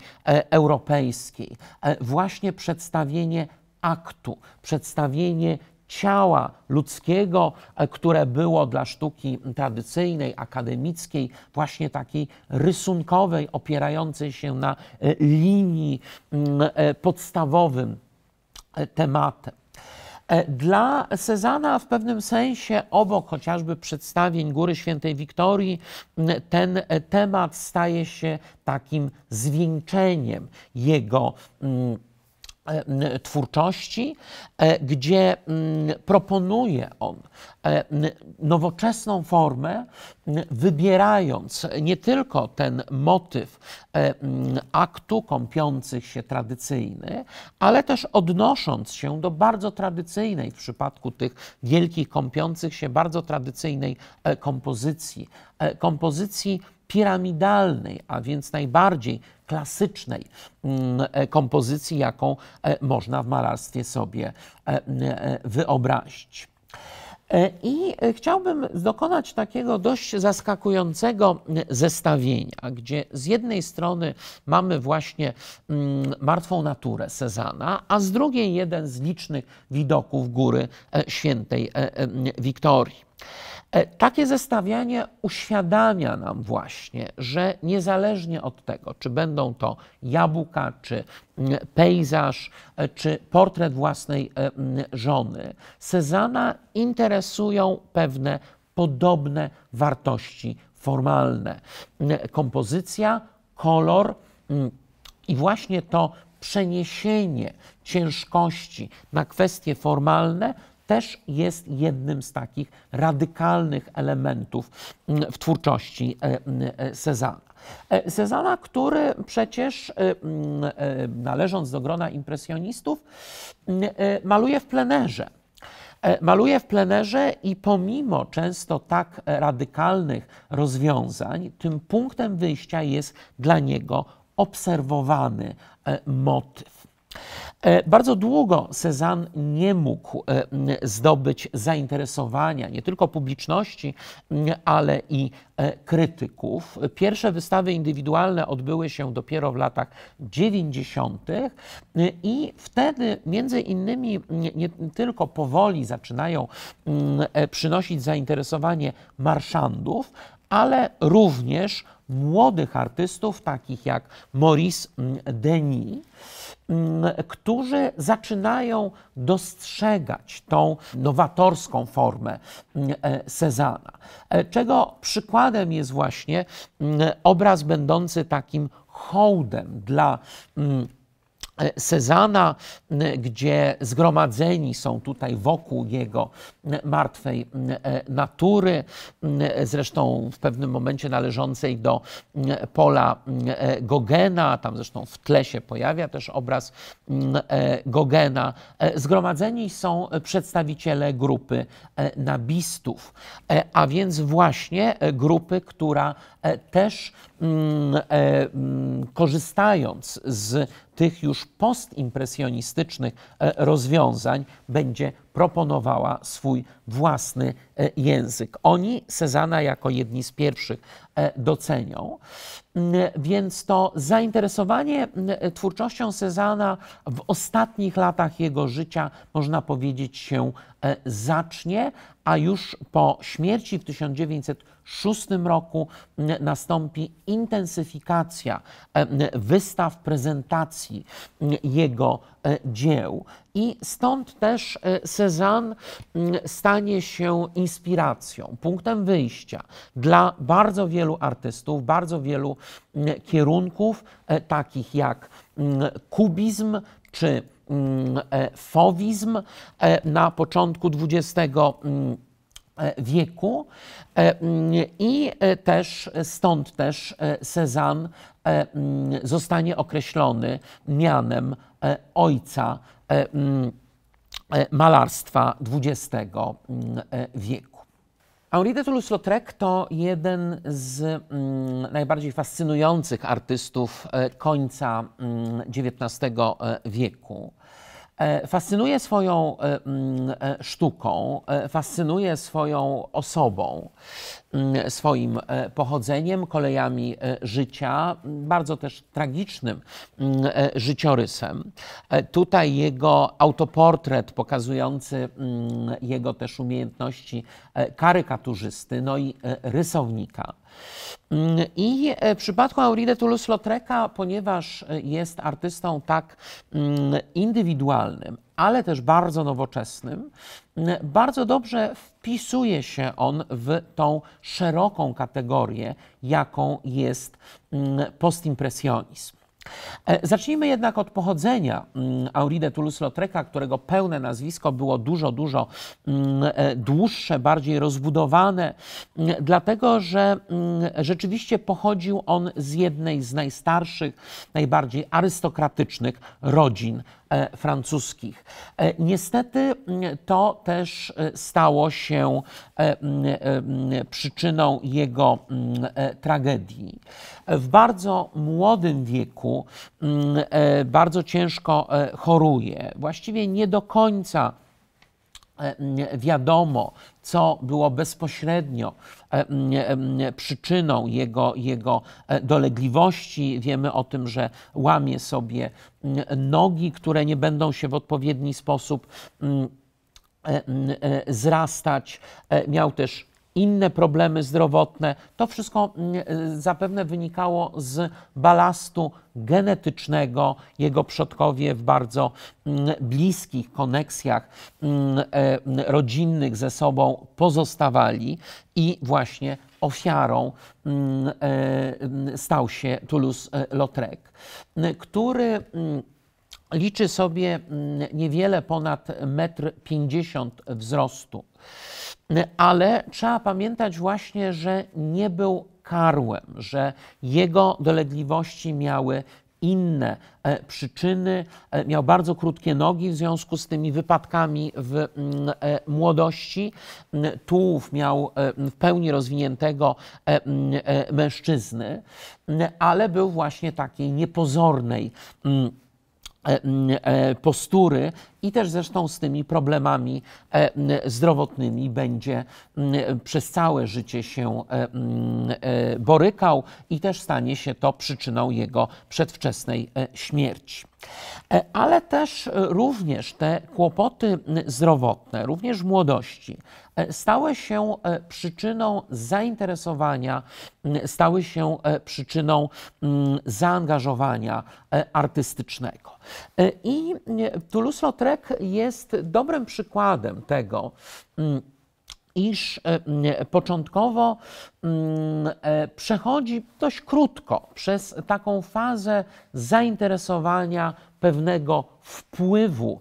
europejskiej, właśnie przedstawiony przedstawienie aktu, przedstawienie ciała ludzkiego, e, które było dla sztuki tradycyjnej, akademickiej, właśnie takiej rysunkowej, opierającej się na e, linii mm, e, podstawowym tematem. Dla Sezana w pewnym sensie, obok chociażby przedstawień Góry Świętej Wiktorii, mm, ten temat staje się takim zwieńczeniem jego mm, E, twórczości, e, gdzie proponuje on e, nowoczesną formę, wybierając nie tylko ten motyw aktu kąpiących się tradycyjny, ale też odnosząc się do bardzo tradycyjnej w przypadku tych wielkich kąpiących się, bardzo tradycyjnej kompozycji. Kompozycji piramidalnej, a więc najbardziej klasycznej mm, e, kompozycji, jaką e, można w malarstwie sobie e, wyobrazić. I chciałbym dokonać takiego dość zaskakującego zestawienia, gdzie z jednej strony mamy właśnie mm, martwą naturę Sezana, a z drugiej jeden z licznych widoków góry świętej Wiktorii. E, takie zestawianie uświadamia nam właśnie, że niezależnie od tego, czy będą to jabłka, czy mm, pejzaż, e, czy portret własnej e, mm, żony, Sezana interesują pewne podobne wartości formalne. Kompozycja, kolor mm, i właśnie to przeniesienie ciężkości na kwestie formalne też jest jednym z takich radykalnych elementów mm, w twórczości e, mm, e, Cezana. E, Cezana, który przecież mm, należąc do grona impresjonistów, maluje w plenerze. Maluje w plenerze i pomimo często tak radykalnych rozwiązań, tym punktem wyjścia jest dla niego obserwowany motyw. E, bardzo długo Cezanne nie mógł e, zdobyć zainteresowania nie tylko publiczności, ale i e, krytyków. Pierwsze wystawy indywidualne odbyły się dopiero w latach 90. i wtedy między innymi nie tylko powoli zaczynają przynosić zainteresowanie marszandów, ale również młodych artystów, takich jak Maurice mm, Denis, mm, którzy zaczynają dostrzegać tą nowatorską formę Sezana, mm, e, e, czego przykładem jest właśnie obraz będący takim hołdem dla E, Sezana, gdzie zgromadzeni są tutaj wokół jego martwej e, natury, e, zresztą w pewnym momencie należącej do pola Gogena, tam zresztą w tle się pojawia też obraz Gogena. Zgromadzeni są przedstawiciele grupy nabistów, a więc właśnie grupy, która też Mm, e, mm, korzystając z tych już postimpresjonistycznych e, rozwiązań, będzie proponowała swój własny e, język. Oni Sezana jako jedni z pierwszych e, docenią. Mm, więc to zainteresowanie mm, e, twórczością Sezana w ostatnich latach jego życia, można powiedzieć, się zacznie, a już po śmierci w 1906 roku mm, nastąpi intensyfikacja wystaw, prezentacji jego dzieł. I stąd też e, Cezanne mm, stanie się inspiracją, punktem wyjścia dla bardzo wielu artystów, bardzo wielu mm, kierunków, e, takich jak mm, kubizm czy e, fowizm na początku XX E, wieku e, mm, i e, też stąd też Cezanne mm, zostanie określony mianem ojca mm, malarstwa XX wieku. Henri de Toulouse-Lautrec to jeden z najbardziej fascynujących artystów końca XIX wieku. E, fascynuje swoją e, mm, e, sztuką, fascynuje swoją osobą, mm, swoim pochodzeniem, kolejami życia, bardzo też tragicznym mm, życiorysem. Tutaj jego autoportret pokazujący jego też umiejętności karykaturzysty, no i rysownika. I e, w przypadku Auride toulouse lautreca ponieważ e, jest artystą tak mm, indywidualnym, ale też bardzo nowoczesnym, mm, bardzo dobrze wpisuje się on w tą szeroką kategorię, jaką jest mm, postimpresjonizm. E, zacznijmy jednak od pochodzenia mm, Auride Tulus toulouse którego pełne nazwisko było dużo, dużo mm, e, dłuższe, bardziej rozbudowane, mm, dlatego że rzeczywiście pochodził on z jednej z najstarszych, najbardziej arystokratycznych rodzin E, francuskich. E, niestety to też e, stało się przyczyną jego tragedii. W bardzo młodym wieku bardzo ciężko choruje. Właściwie nie do końca wiadomo, co było bezpośrednio e, e, przyczyną jego, jego e, dolegliwości. Wiemy o tym, że łamie sobie nogi, które nie będą się w odpowiedni sposób zrastać. Miał też inne problemy zdrowotne. To wszystko mm, e, zapewne wynikało z balastu genetycznego. Jego przodkowie w bardzo mm, bliskich koneksjach mm, e, rodzinnych ze sobą pozostawali i właśnie ofiarą e, stał się Toulouse-Lautrec, który liczy sobie niewiele ponad 1,50 m wzrostu ale trzeba pamiętać właśnie, że nie był karłem, że jego dolegliwości miały inne e, przyczyny. E, miał bardzo krótkie nogi w związku z tymi wypadkami w mm, e, młodości. Mm, tułów miał w pełni rozwiniętego mm, mężczyzny, ale był właśnie takiej niepozornej E, e, postury i też zresztą z tymi problemami e, zdrowotnymi będzie przez całe życie się borykał i też stanie się to przyczyną jego przedwczesnej śmierci. E, ale też e, również te kłopoty zdrowotne, również w młodości, e, stały się przyczyną zainteresowania, stały się przyczyną zaangażowania artystycznego. I Toulouse-Lautrec jest dobrym przykładem tego, iż e, początkowo e, przechodzi dość krótko przez taką fazę zainteresowania pewnego wpływu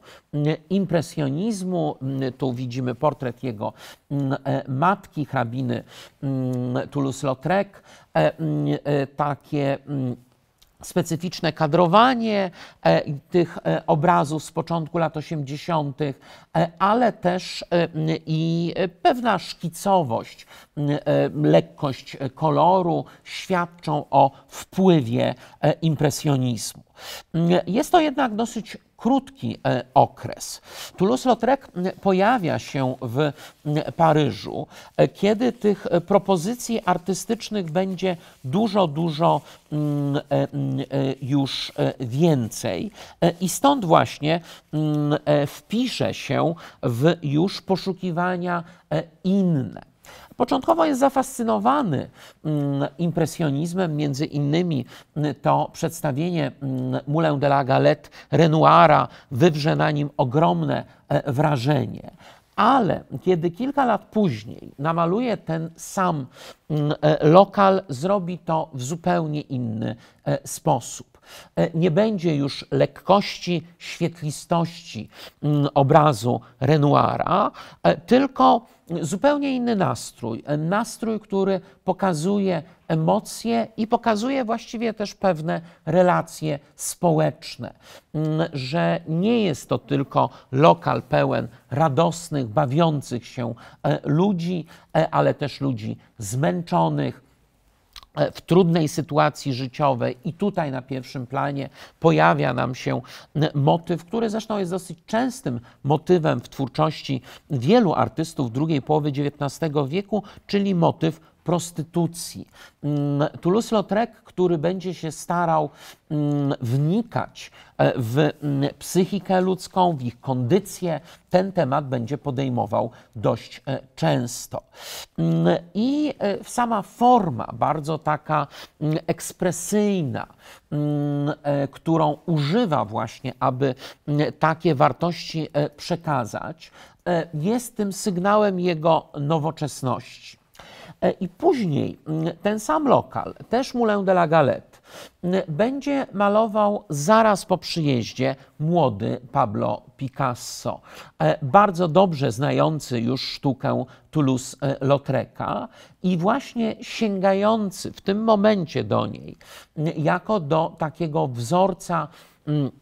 impresjonizmu. Tu widzimy portret jego e, matki, hrabiny Toulouse-Lautrec, takie specyficzne kadrowanie e, tych e, obrazów z początku lat 80., e, ale też i pewna szkicowość, lekkość koloru świadczą o wpływie impresjonizmu. Jest to jednak dosyć krótki e, okres. Toulouse-Lautrec pojawia się w Paryżu, e, kiedy tych e, propozycji artystycznych będzie dużo, dużo już więcej. I stąd właśnie wpisze się w już poszukiwania inne. Początkowo jest zafascynowany mm, impresjonizmem, między innymi mm, to przedstawienie mm, Moulin de la Galette Renoira wywrze na nim ogromne e, wrażenie. Ale kiedy kilka lat później namaluje ten sam e, lokal, zrobi to w zupełnie inny e, sposób. E, nie będzie już lekkości, świetlistości mm, obrazu Renoira, e, tylko zupełnie inny nastrój. E, nastrój, który pokazuje emocje i pokazuje właściwie też pewne relacje społeczne, mm, że nie jest to tylko lokal pełen radosnych, bawiących się ludzi, ale też ludzi zmęczonych, E, w trudnej sytuacji życiowej, i tutaj na pierwszym planie pojawia nam się motyw, który zresztą jest dosyć częstym motywem w twórczości wielu artystów drugiej połowy XIX wieku, czyli motyw prostytucji. Mm, Toulouse-Lautrec, który będzie się starał mm, wnikać e, w mm, psychikę ludzką, w ich kondycję, ten temat będzie podejmował dość e, często. I e, sama forma, bardzo taka ekspresyjna, którą używa właśnie, aby takie wartości przekazać, jest tym sygnałem jego nowoczesności. E, I później mm, ten sam lokal, też Moulin de la Galette, mm, będzie malował zaraz po przyjeździe młody Pablo Picasso, e, bardzo dobrze znający już sztukę toulouse lautreca i właśnie sięgający w tym momencie do niej mm, jako do takiego wzorca e,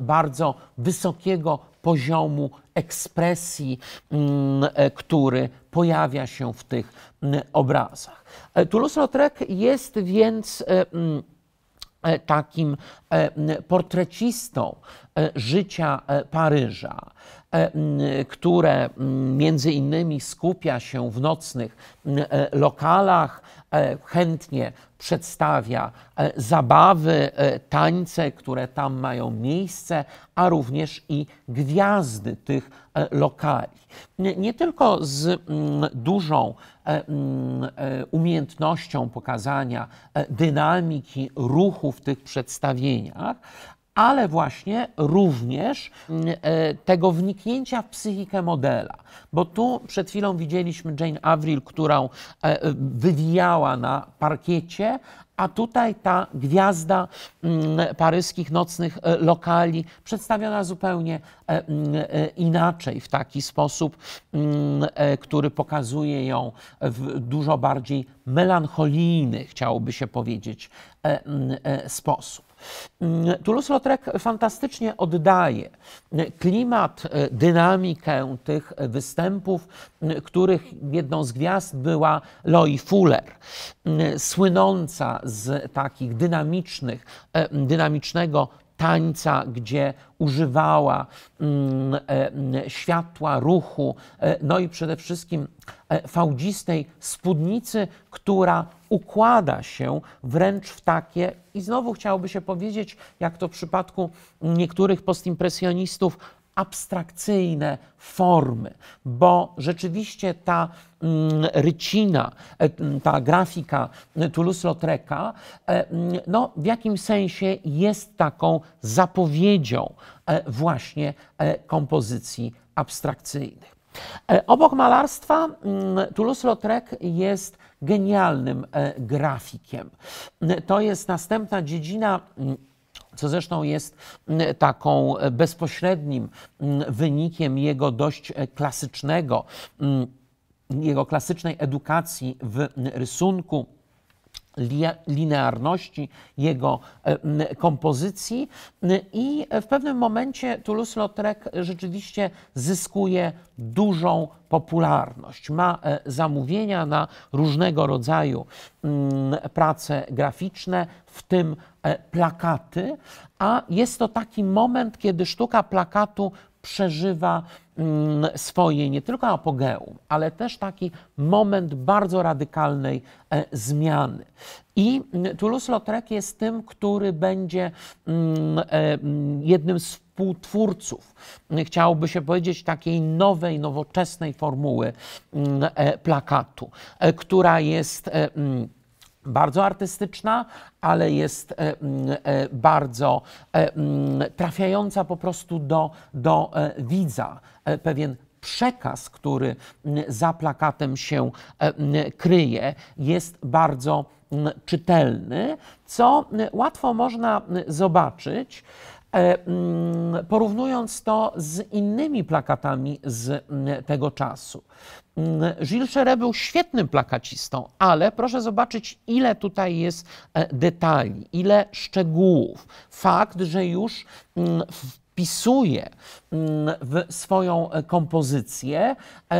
bardzo wysokiego poziomu ekspresji, który pojawia się w tych obrazach. E, Toulouse-Lautrec jest więc takim portrecistą życia Paryża, które między innymi skupia się w nocnych e, lokalach, E, chętnie przedstawia e, zabawy, e, tańce, które tam mają miejsce, a również i gwiazdy tych lokali. Nie tylko z mm, dużą mm, umiejętnością pokazania dynamiki ruchu w tych przedstawieniach, ale właśnie również mm, e, tego wniknięcia w psychikę modela. Bo tu przed chwilą widzieliśmy Jane Avril, którą e, e, wywijała na parkiecie, a tutaj ta gwiazda mm, paryskich nocnych lokali przedstawiona zupełnie mm, inaczej, w taki sposób, który pokazuje ją w dużo bardziej melancholijny, chciałoby się powiedzieć, sposób. Toulouse-Lautrec fantastycznie oddaje klimat, e, dynamikę tych występów, których jedną z gwiazd była Loi Fuller, słynąca z takich dynamicznych, e, dynamicznego tańca, gdzie używała mm, e, mm, światła, ruchu, e, no i przede wszystkim e, fałdzistej spódnicy, która układa się wręcz w takie, i znowu chciałoby się powiedzieć, jak to w przypadku niektórych postimpresjonistów, abstrakcyjne formy, bo rzeczywiście ta mm, rycina, e, ta grafika Toulouse-Lautreka, e, no, w jakimś sensie jest taką zapowiedzią e, właśnie kompozycji abstrakcyjnych. Obok malarstwa Toulouse-Lautrec jest genialnym grafikiem. To jest następna dziedzina co zresztą jest mm, taką e, bezpośrednim mm, wynikiem jego dość e, klasycznego, mm, jego klasycznej edukacji w rysunku linearności jego e, kompozycji i w pewnym momencie Toulouse-Lautrec rzeczywiście zyskuje dużą popularność. Ma e, zamówienia na różnego rodzaju prace graficzne, w tym e, plakaty, a jest to taki moment, kiedy sztuka plakatu przeżywa mm, swoje nie tylko apogeum, ale też taki moment bardzo radykalnej e, zmiany. I mm, Toulouse-Lautrec jest tym, który będzie mm, e, jednym z współtwórców, chciałoby się powiedzieć, takiej nowej, nowoczesnej formuły e, plakatu, która jest bardzo artystyczna, ale jest e, mm, e, bardzo e, mm, trafiająca po prostu do, do widza. Pewien przekaz, który mm, za plakatem się kryje, jest bardzo czytelny, co łatwo można zobaczyć E, mm, porównując to z innymi plakatami z mm, tego czasu. Mm, Gilles Cheret był świetnym plakacistą, ale proszę zobaczyć, ile tutaj jest e, detali, ile szczegółów. Fakt, że już wpisuje w swoją e, kompozycję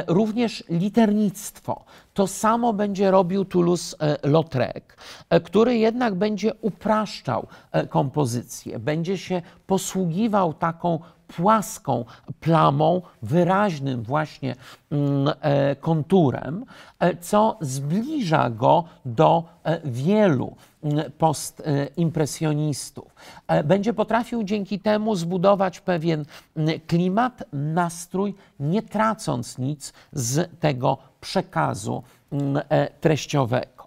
również liternictwo, to samo będzie robił Toulouse-Lautrec, e, e, który jednak będzie upraszczał e, kompozycję, będzie się posługiwał taką płaską plamą, wyraźnym właśnie mm, konturem, co zbliża go do wielu Mm, postimpresjonistów. E, e, będzie potrafił dzięki temu zbudować pewien mm, klimat, nastrój, nie tracąc nic z tego przekazu mm, e, treściowego.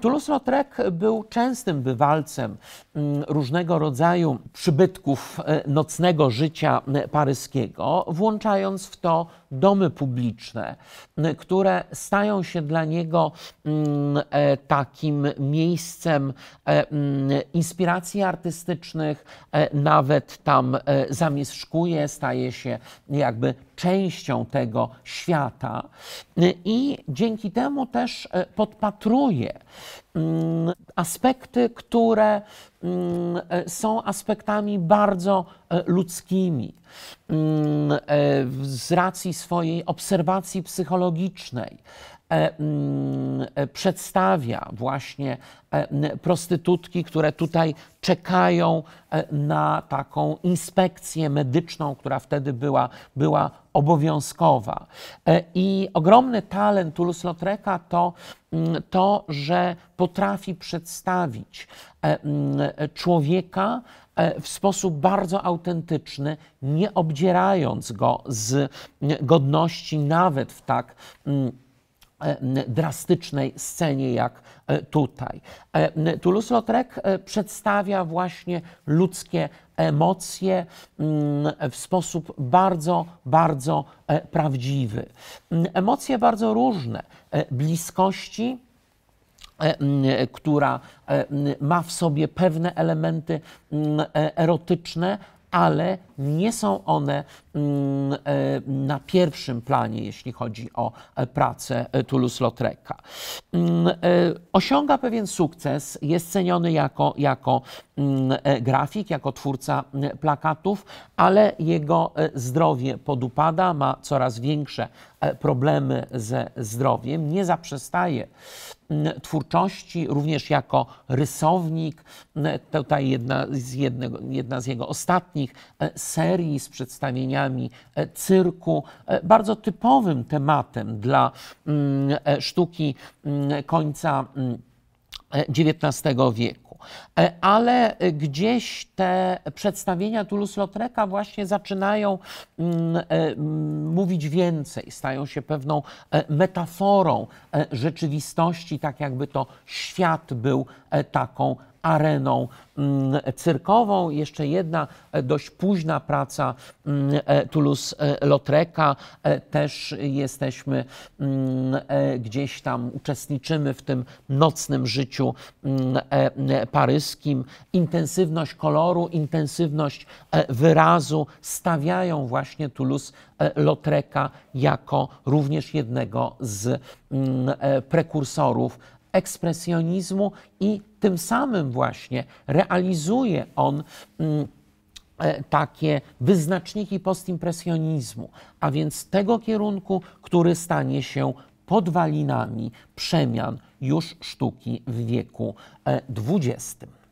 Toulouse-Lautrec był częstym bywalcem Mm, różnego rodzaju przybytków e, nocnego życia e, paryskiego, włączając w to domy publiczne, e, które stają się dla niego mm, takim miejscem mm, inspiracji artystycznych, nawet tam zamieszkuje, staje się jakby częścią tego świata i dzięki temu też podpatruje Mm, aspekty, które mm, e, są aspektami bardzo e, ludzkimi. Mm, e, z racji swojej obserwacji psychologicznej, E, mm, e, przedstawia właśnie e, prostytutki, które tutaj czekają na taką inspekcję medyczną, która wtedy była, była obowiązkowa. I ogromny talent Tulus Lotreka to mm, to, że potrafi przedstawić mm, człowieka w sposób bardzo autentyczny, nie obdzierając go z godności nawet w tak E, drastycznej scenie jak e, tutaj. E, Toulouse-Lautrec przedstawia właśnie ludzkie emocje mm, w sposób bardzo, bardzo prawdziwy. Emocje bardzo różne bliskości, która ma w sobie pewne elementy erotyczne, ale nie są one Mm, e, na pierwszym planie, jeśli chodzi o e, pracę e, Toulouse-Lautreca. Mm, osiąga pewien sukces, jest ceniony jako, jako mm, grafik, jako twórca plakatów, ale jego zdrowie podupada, ma coraz większe problemy ze zdrowiem, nie zaprzestaje twórczości, również jako rysownik. Tutaj jedna z, jednego, jedna z jego ostatnich serii z przedstawienia. E, cyrku. E, bardzo typowym tematem dla mm, e, sztuki mm, końca mm, XIX wieku. Ale gdzieś te przedstawienia Toulouse-Lautreka właśnie zaczynają mówić więcej, stają się pewną metaforą rzeczywistości, tak jakby to świat był E, taką areną mm, cyrkową. Jeszcze jedna e, dość późna praca mm, e, toulouse lautreca Też jesteśmy mm, gdzieś tam, uczestniczymy w tym nocnym życiu paryskim. Intensywność koloru, intensywność wyrazu stawiają właśnie toulouse lautreca jako również jednego z prekursorów ekspresjonizmu i tym samym właśnie realizuje on mm, e, takie wyznaczniki postimpresjonizmu, a więc tego kierunku, który stanie się podwalinami przemian już sztuki w wieku XX. E,